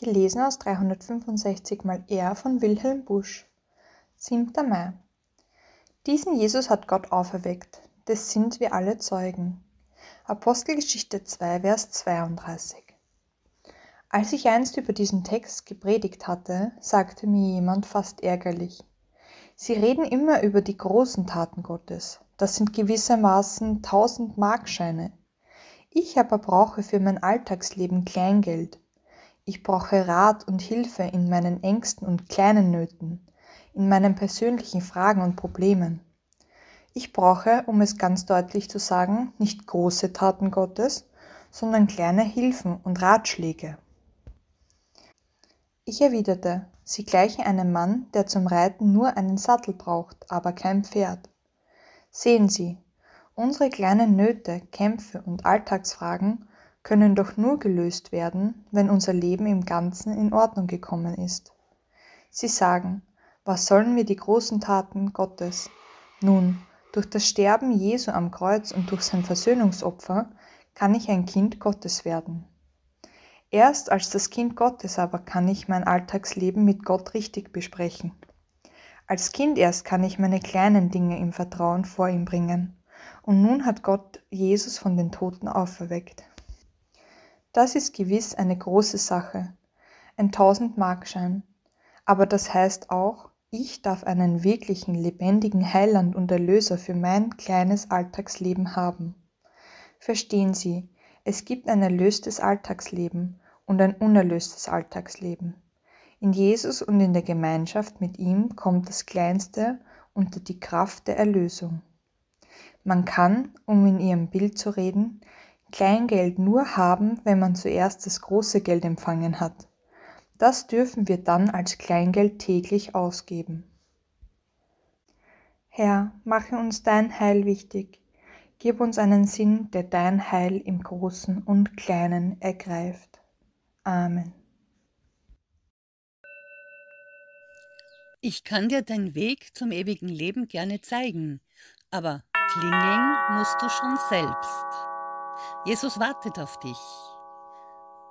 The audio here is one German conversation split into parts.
Gelesen aus 365 mal R von Wilhelm Busch. 7. Mai. Diesen Jesus hat Gott auferweckt. Das sind wir alle Zeugen. Apostelgeschichte 2, Vers 32. Als ich einst über diesen Text gepredigt hatte, sagte mir jemand fast ärgerlich. Sie reden immer über die großen Taten Gottes. Das sind gewissermaßen tausend Markscheine. Ich aber brauche für mein Alltagsleben Kleingeld ich brauche Rat und Hilfe in meinen Ängsten und kleinen Nöten, in meinen persönlichen Fragen und Problemen. Ich brauche, um es ganz deutlich zu sagen, nicht große Taten Gottes, sondern kleine Hilfen und Ratschläge. Ich erwiderte, Sie gleichen einem Mann, der zum Reiten nur einen Sattel braucht, aber kein Pferd. Sehen Sie, unsere kleinen Nöte, Kämpfe und Alltagsfragen können doch nur gelöst werden, wenn unser Leben im Ganzen in Ordnung gekommen ist. Sie sagen, was sollen wir die großen Taten Gottes? Nun, durch das Sterben Jesu am Kreuz und durch sein Versöhnungsopfer kann ich ein Kind Gottes werden. Erst als das Kind Gottes aber kann ich mein Alltagsleben mit Gott richtig besprechen. Als Kind erst kann ich meine kleinen Dinge im Vertrauen vor ihm bringen. Und nun hat Gott Jesus von den Toten auferweckt. Das ist gewiss eine große Sache, ein Tausendmarkschein. Aber das heißt auch, ich darf einen wirklichen, lebendigen Heiland und Erlöser für mein kleines Alltagsleben haben. Verstehen Sie, es gibt ein erlöstes Alltagsleben und ein unerlöstes Alltagsleben. In Jesus und in der Gemeinschaft mit ihm kommt das Kleinste unter die Kraft der Erlösung. Man kann, um in ihrem Bild zu reden, Kleingeld nur haben, wenn man zuerst das große Geld empfangen hat. Das dürfen wir dann als Kleingeld täglich ausgeben. Herr, mache uns dein Heil wichtig. Gib uns einen Sinn, der dein Heil im Großen und Kleinen ergreift. Amen. Ich kann dir deinen Weg zum ewigen Leben gerne zeigen, aber klingeln musst du schon selbst. Jesus wartet auf dich.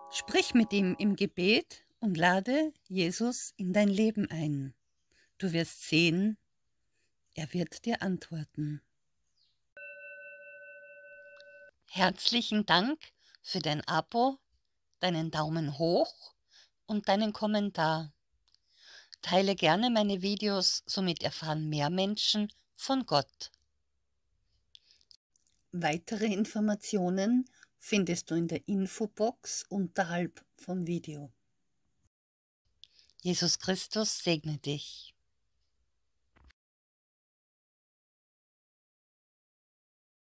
Sprich mit ihm im Gebet und lade Jesus in dein Leben ein. Du wirst sehen, er wird dir antworten. Herzlichen Dank für dein Abo, deinen Daumen hoch und deinen Kommentar. Teile gerne meine Videos, somit erfahren mehr Menschen von Gott. Weitere Informationen findest du in der Infobox unterhalb vom Video. Jesus Christus segne dich.